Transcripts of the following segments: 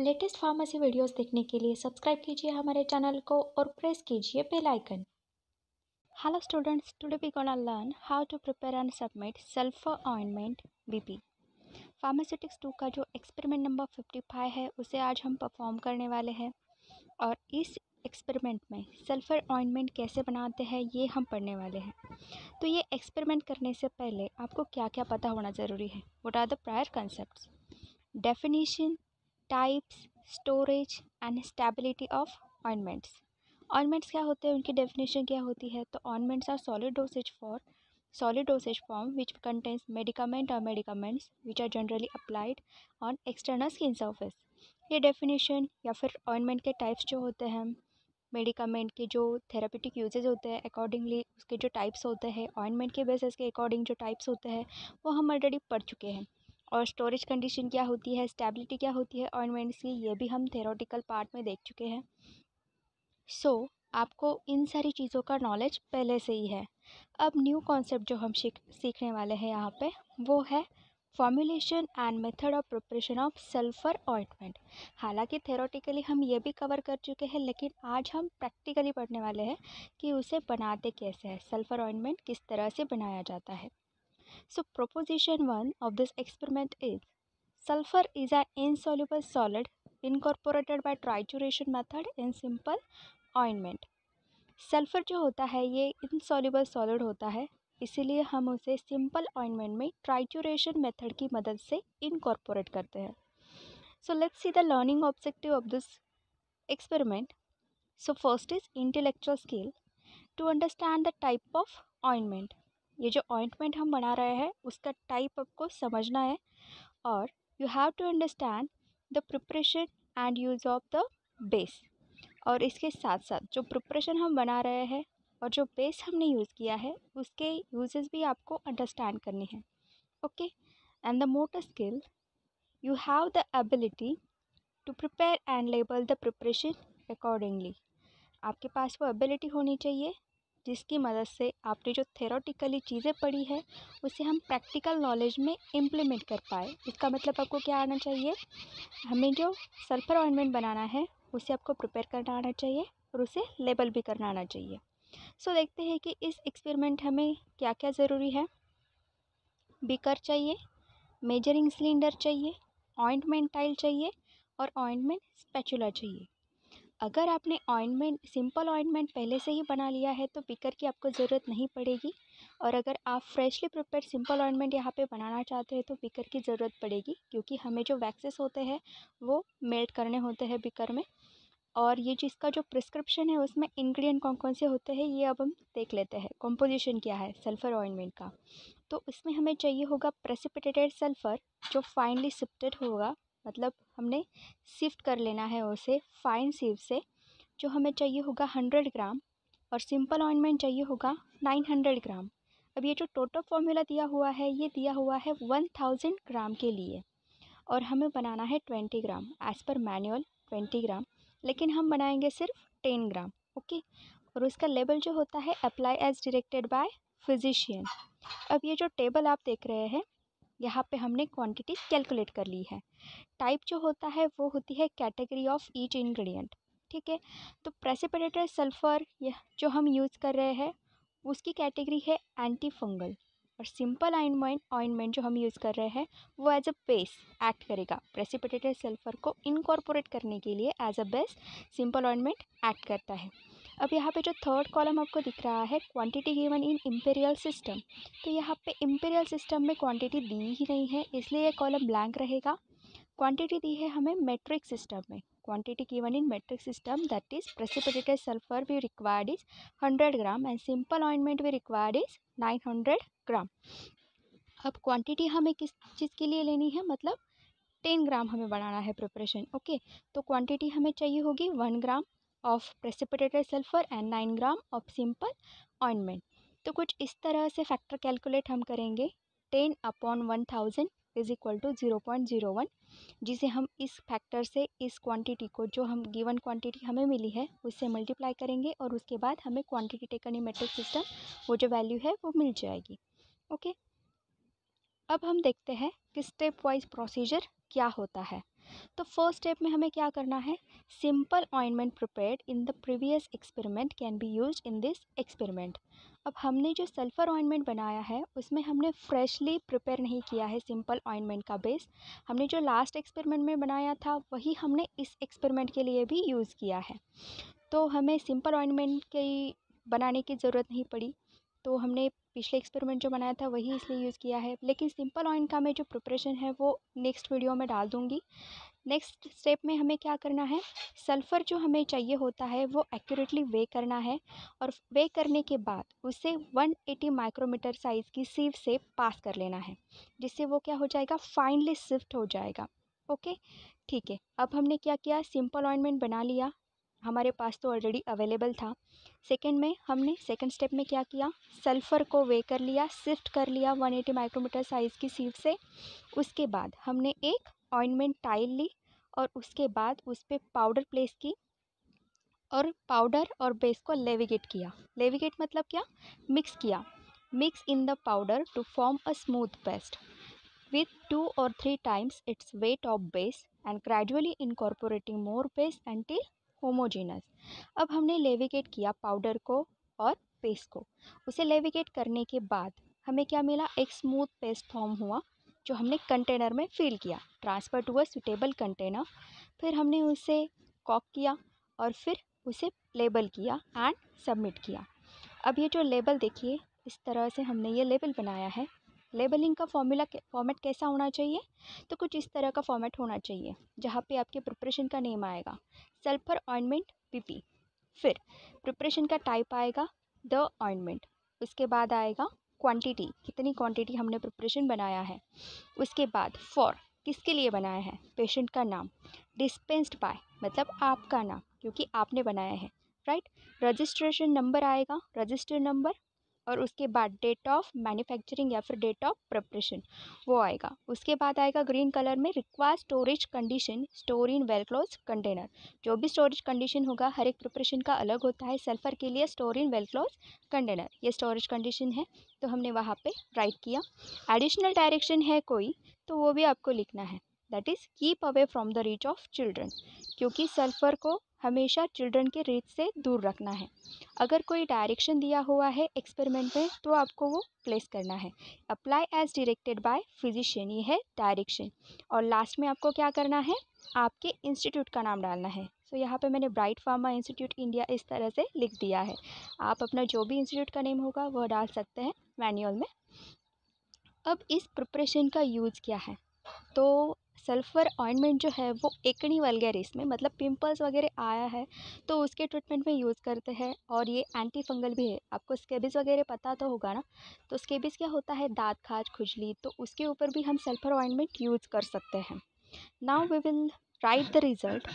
latest pharmacy videos देखने के लिए सब्सक्राइब कीजिए हमारे चैनल को और प्रेस कीजिए bell icon hello students today we gonna learn how to prepare and submit sulphur ointment BP pharmaceutics two का जो एक्सपेरिमेंट नंबर फिफ्टी फाइव है उसे आज हम परफॉर्म करने वाले हैं और इस एक्सपेरिमेंट में सल्फ़र ऑइनमेंट कैसे बनाते हैं ये हम पढ़ने वाले हैं तो ये एक्सपेरिमेंट करने से पहले आपको क्या क्या पता होना ज़रूरी है what are the prior concept definition types storage and stability of ointments ointments क्या होते हैं उनकी डेफिनेशन क्या होती है तो ointments are solid dosage for solid dosage form which contains medicament और medicaments which are generally applied on external skin surface ये डेफिनेशन या फिर ऑइनमेंट के टाइप्स जो होते हैं मेडिकामेंट के जो थेरापेटिक यूजेज होते हैं अकॉर्डिंगली उसके जो टाइप्स होते हैं ऑइनमेंट के बेसिस के अकॉर्डिंग जो टाइप्स होते हैं वो हम ऑलरेडी पढ़ चुके हैं और स्टोरेज कंडीशन क्या होती है स्टेबिलिटी क्या होती है ऑइनमेंट्स की ये भी हम थेरोटिकल पार्ट में देख चुके हैं सो so, आपको इन सारी चीज़ों का नॉलेज पहले से ही है अब न्यू कॉन्सेप्ट जो हम सीख सीखने वाले हैं यहाँ पे वो है formulation and method of preparation of sulphur ointment हालांकि थेरोटिकली हम ये भी कवर कर चुके हैं लेकिन आज हम प्रैक्टिकली पढ़ने वाले हैं कि उसे बनाते कैसे है सल्फर ऑइंटमेंट किस तरह से बनाया जाता है so proposition one of this experiment is sulphur is a insoluble solid incorporated by trituration method in simple ointment sulphur जो होता है ये इनसॉल्यूबल सॉलिड होता है इसीलिए हम उसे सिंपल ऑइनमेंट में ट्राइचुरेशन मेथड की मदद से इनकॉर्पोरेट करते हैं so let's see the learning objective of this experiment so first is intellectual skill to understand the type of ointment ये जो ऑइंटमेंट हम बना रहे हैं उसका टाइप आपको समझना है और you have to understand the preparation and use of the base और इसके साथ साथ जो प्रिपरेशन हम बना रहे हैं और जो बेस हमने यूज़ किया है उसके यूजेस भी आपको अंडरस्टैंड करने हैं okay and the motor skill you have the ability to prepare and label the preparation accordingly आपके पास वो एबिलिटी होनी चाहिए जिसकी मदद से आपने जो थेरोटिकली चीज़ें पढ़ी है उसे हम प्रैक्टिकल नॉलेज में इम्प्लीमेंट कर पाए इसका मतलब आपको क्या आना चाहिए हमें जो सल्फ़र ऑइनमेंट बनाना है उसे आपको प्रिपेयर करना आना चाहिए और उसे लेबल भी करना आना चाहिए सो so, देखते हैं कि इस एक्सपेरिमेंट हमें क्या क्या ज़रूरी है बीकर चाहिए मेजरिंग सिलेंडर चाहिए ऑइंटमेंट टाइल चाहिए और ऑइंटमेंट स्पेचुला चाहिए अगर आपने ऑइंटमेंट सिंपल ऑइंटमेंट पहले से ही बना लिया है तो पिकर की आपको ज़रूरत नहीं पड़ेगी और अगर आप फ्रेशली प्रिपेयर सिंपल ऑइंटमेंट यहाँ पे बनाना चाहते हैं तो पिकर की ज़रूरत पड़ेगी क्योंकि हमें जो वैक्सेस होते हैं वो मेल्ट करने होते हैं पिकर में और ये जिसका जो प्रिस्क्रिप्शन है उसमें इन्ग्रीडियंट कौन कौन से होते हैं ये अब हम देख लेते हैं कॉम्पोजिशन क्या है सल्फ़र ऑइंटमेंट का तो इसमें हमें चाहिए होगा प्रेसिपिटेटेड सल्फ़र जो फाइनली सिप्टेड होगा मतलब हमने सिफ्ट कर लेना है उसे फ़ाइन सिव से जो हमें चाहिए होगा हंड्रेड ग्राम और सिंपल ऑइंटमेंट चाहिए होगा नाइन हंड्रेड ग्राम अब ये जो टोटल फॉर्मूला दिया हुआ है ये दिया हुआ है वन थाउजेंड ग्राम के लिए और हमें बनाना है twenty gram as per manual twenty gram लेकिन हम बनाएंगे सिर्फ टेन ग्राम ओके और उसका लेबल जो होता है apply as directed by physician अब ये जो टेबल आप देख रहे हैं यहाँ पे हमने क्वांटिटी कैलकुलेट कर ली है टाइप जो होता है वो होती है कैटेगरी ऑफ ईच इंग्रेडिएंट ठीक है तो प्रेसिपरेटर सल्फ़र यह जो हम यूज़ कर रहे हैं उसकी कैटेगरी है एंटी फंगल और सिंपल आइनमेंट ऑइनमेंट जो हम यूज़ कर रहे हैं वो एज अ बेस एक्ट करेगा प्रेसिपिटेटेड सल्फर को इनकॉर्पोरेट करने के लिए as a base simple ointment act करता है अब यहाँ पे जो थर्ड कॉलम आपको दिख रहा है quantity given in imperial system तो यहाँ पे इम्पेरियल सिस्टम में क्वांटिटी दी ही नहीं है इसलिए ये कॉलम ब्लैंक रहेगा क्वांटिटी दी है हमें मेट्रिक सिस्टम में given in metric system that is precipitated sulphur we required is hundred gram and simple ointment we required is nine hundred gram अब क्वांटिटी हमें किस चीज़ के लिए लेनी है मतलब टेन ग्राम हमें बनाना है प्रिपरेशन ओके तो क्वांटिटी हमें चाहिए होगी one gram of precipitated sulphur and nine gram of simple ointment तो कुछ इस तरह से फैक्टर कैलकुलेट हम करेंगे ten upon one thousand is equal to zero point zero one जिसे हम इस फैक्टर से इस क्वांटिटी को जो हम गिवन क्वांटिटी हमें मिली है उससे मल्टीप्लाई करेंगे और उसके बाद हमें quantity taken in metric system वो जो वैल्यू है वो मिल जाएगी ओके अब हम देखते हैं कि स्टेप वाइज प्रोसीजर क्या होता है तो फर्स्ट स्टेप में हमें क्या करना है simple ointment prepared in the previous experiment can be use in this experiment अब हमने जो सल्फ़र ऑइनमेंट बनाया है उसमें हमने फ्रेशली प्रिपेयर नहीं किया है सिंपल ऑइनमेंट का बेस हमने जो लास्ट एक्सपेरिमेंट में बनाया था वही हमने इस एक्सपेरिमेंट के लिए भी यूज़ किया है तो हमें सिंपल ऑइनमेंट की बनाने की ज़रूरत नहीं पड़ी तो हमने पिछले एक्सपेरिमेंट जो बनाया था वही इसलिए यूज़ किया है लेकिन सिंपल ऑइन का मैं जो प्रिपरेशन है वो नेक्स्ट वीडियो में डाल दूँगी नेक्स्ट स्टेप में हमें क्या करना है सल्फ़र जो हमें चाहिए होता है वो एक्यूरेटली वे करना है और वे करने के बाद उसे 180 माइक्रोमीटर साइज़ की सीव से पास कर लेना है जिससे वो क्या हो जाएगा फाइनली स्विफ्ट हो जाएगा ओके ठीक है अब हमने क्या किया सिंपल ऑइनमेंट बना लिया हमारे पास तो ऑलरेडी अवेलेबल था सेकेंड में हमने सेकेंड स्टेप में क्या किया सल्फ़र को वे कर लिया सिफ्ट कर लिया 180 माइक्रोमीटर साइज़ की सीव से उसके बाद हमने एक ऑइनमेंट टाइल ली और उसके बाद उस पर पाउडर प्लेस की और पाउडर और बेस को लेविगेट किया लेविगेट मतलब क्या मिक्स किया mix in the powder to form a smooth paste two और three times its weight of base and gradually incorporating more base and T homogeneous अब हमने लेविगेट किया पाउडर को और पेस्ट को उसे लेविगेट करने के बाद हमें क्या मिला एक स्मूथ पेस्ट फॉर्म हुआ जो हमने कंटेनर में फिल किया transfer to a suitable container फिर हमने उसे कॉक किया और फिर उसे लेबल किया एंड सबमिट किया अब ये जो लेबल देखिए इस तरह से हमने ये लेबल बनाया है लेबलिंग का फॉर्मूला फॉर्मेट कैसा होना चाहिए तो कुछ इस तरह का फॉर्मेट होना चाहिए जहाँ पे आपके प्रिपरेशन का नेम आएगा सल्फर ऑइंटमेंट पी पी फिर प्रिपरेशन का टाइप आएगा द ऑइंटमेंट उसके बाद आएगा क्वांटिटी कितनी क्वांटिटी हमने प्रिपरेशन बनाया है उसके बाद फॉर किसके लिए बनाया है पेशेंट का नाम डिस्पेंस्ड बाय मतलब आपका नाम क्योंकि आपने बनाया है राइट रजिस्ट्रेशन नंबर आएगा रजिस्टर नंबर और उसके बाद डेट ऑफ मैन्युफैक्चरिंग या फिर डेट ऑफ प्रिपरेशन वो आएगा उसके बाद आएगा ग्रीन कलर में require storage condition store in well close container जो भी स्टोरेज कंडीशन होगा हर एक प्रिपरेशन का अलग होता है सल्फर के लिए store in well close container ये स्टोरेज कंडीशन है तो हमने वहाँ पे राइट किया एडिशनल डायरेक्शन है कोई तो वो भी आपको लिखना है that is keep away from the reach of children क्योंकि सल्फर को हमेशा चिल्ड्रन के रीच से दूर रखना है अगर कोई डायरेक्शन दिया हुआ है एक्सपेरिमेंट में तो आपको वो प्लेस करना है apply as directed by physician ये है डायरेक्शन और लास्ट में आपको क्या करना है आपके इंस्टीट्यूट का नाम डालना है सो so, यहाँ पे मैंने ब्राइट फार्मा इंस्टीट्यूट इंडिया इस तरह से लिख दिया है आप अपना जो भी इंस्टीट्यूट का नेम होगा वह डाल सकते हैं मैनुअल में अब इस प्रिपरेशन का यूज़ क्या है तो सल्फ़र ऑइंटमेंट जो है वो एकनी वल्गैरिस में मतलब पिम्पल्स वगैरह आया है तो उसके ट्रीटमेंट में यूज़ करते हैं और ये एंटी फंगल भी है आपको स्केबिस वगैरह पता तो होगा ना तो स्केबिस क्या होता है दाँत खाज खुजली तो उसके ऊपर भी हम सल्फ़र ऑइंटमेंट यूज़ कर सकते हैं now we will write the result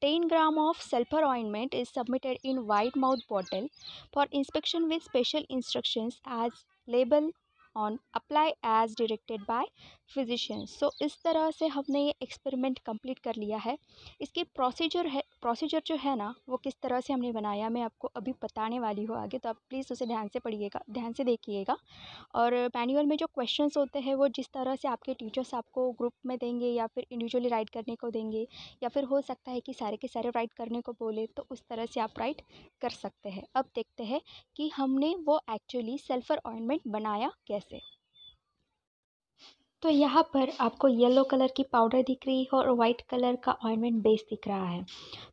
ten gram of sulphur ointment is submitted in white mouth bottle for inspection with special instructions as label on apply as directed by physician so इस तरह से हमने ये experiment complete कर लिया है इसकी procedure है प्रोसीजर जो है ना वो किस तरह से हमने बनाया मैं आपको अभी बताने वाली हूँ आगे तो आप प्लीज़ उसे ध्यान से पढ़िएगा ध्यान से देखिएगा और मैनुअल में जो क्वेश्चन होते हैं वो जिस तरह से आपके टीचर्स आपको ग्रुप में देंगे या फिर इंडिविजुअली राइट करने को देंगे या फिर हो सकता है कि सारे के सारे राइट करने को बोले तो उस तरह से आप राइट कर सकते हैं अब देखते हैं कि हमने वो एक्चुअली सेल्फर ऑइनमेंट बनाया कैसे ऐसे तो यहाँ पर आपको येलो कलर की पाउडर दिख रही है और वाइट कलर का ऑइनमेंट बेस दिख रहा है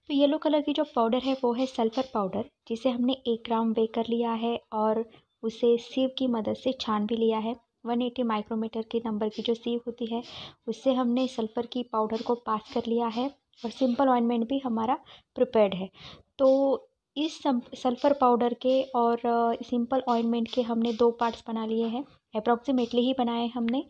तो येलो कलर की जो पाउडर है वो है सल्फ़र पाउडर जिसे हमने एक ग्राम वे कर लिया है और उसे सीव की मदद से छान भी लिया है 180 माइक्रोमीटर के नंबर की जो सीव होती है उससे हमने सल्फ़र की पाउडर को पास कर लिया है और सिंपल ऑइनमेंट भी हमारा प्रिपेयर है तो इस सल्फ़र पाउडर के और सिंपल ऑइंटमेंट के हमने दो पार्ट्स बना लिए हैं अप्रॉक्सीमेटली ही बनाए हमने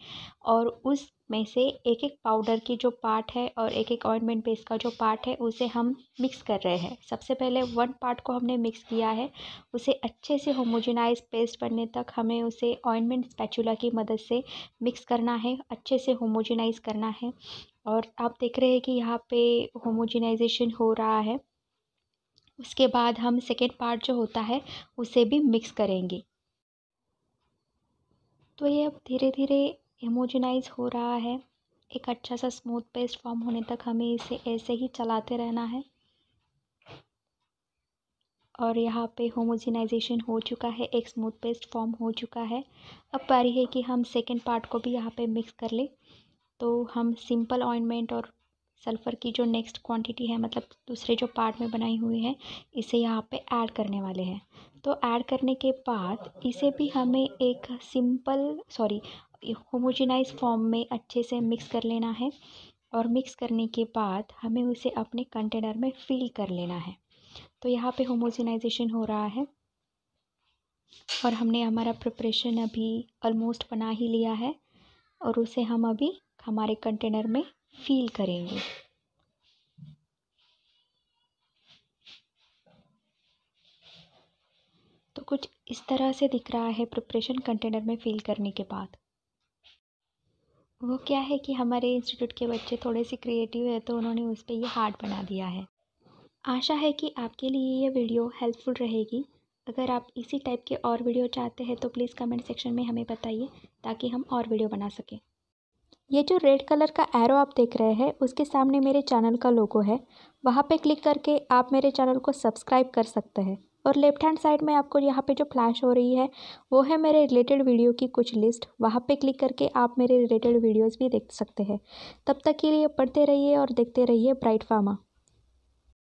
और उस में से एक एक पाउडर की जो पार्ट है और एक एक ऑइंटमेंट पेस्ट का जो पार्ट है उसे हम मिक्स कर रहे हैं सबसे पहले वन पार्ट को हमने मिक्स किया है उसे अच्छे से होमोजिनाइज पेस्ट बनने तक हमें उसे ऑइंटमेंट स्पैचुला की मदद से मिक्स करना है अच्छे से होमोजिनाइज करना है और आप देख रहे हैं कि यहाँ पे होमोजिनाइजेशन हो रहा है उसके बाद हम सेकेंड पार्ट जो होता है उसे भी मिक्स करेंगे तो ये अब धीरे धीरे हेमोजनाइज हो रहा है एक अच्छा सा स्मूथ पेस्ट फॉर्म होने तक हमें इसे ऐसे ही चलाते रहना है और यहाँ पे होमोजिनाइजेशन हो चुका है एक स्मूथ पेस्ट फॉर्म हो चुका है अब पारी है कि हम सेकेंड पार्ट को भी यहाँ पे मिक्स कर लें तो हम सिंपल ऑइनमेंट और सल्फ़र की जो नेक्स्ट क्वांटिटी है मतलब दूसरे जो पार्ट में बनाई हुई है इसे यहाँ पे ऐड करने वाले हैं तो ऐड करने के बाद इसे भी हमें एक सिंपल सॉरी होमोजिनाइज फॉर्म में अच्छे से मिक्स कर लेना है और मिक्स करने के बाद हमें उसे अपने कंटेनर में फिल कर लेना है तो यहाँ पे होमोजिनाइजेशन हो रहा है और हमने हमारा प्रिपरेशन अभी ऑलमोस्ट बना ही लिया है और उसे हम अभी हमारे कंटेनर में फील करेंगे तो कुछ इस तरह से दिख रहा है प्रिपरेशन कंटेनर में फ़ील करने के बाद वो क्या है कि हमारे इंस्टीट्यूट के बच्चे थोड़े से क्रिएटिव है तो उन्होंने उस पर ये हार्ड बना दिया है आशा है कि आपके लिए ये वीडियो हेल्पफुल रहेगी अगर आप इसी टाइप के और वीडियो चाहते हैं तो प्लीज़ कमेंट सेक्शन में हमें बताइए ताकि हम और वीडियो बना सकें ये जो रेड कलर का एरो आप देख रहे हैं उसके सामने मेरे चैनल का लोगो है वहाँ पे क्लिक करके आप मेरे चैनल को सब्सक्राइब कर सकते हैं और लेफ्ट हैंड साइड में आपको यहाँ पे जो फ्लैश हो रही है वो है मेरे रिलेटेड वीडियो की कुछ लिस्ट वहाँ पे क्लिक करके आप मेरे रिलेटेड वीडियोज़ भी देख सकते हैं तब तक के लिए पढ़ते रहिए और देखते रहिए ब्राइट फार्मा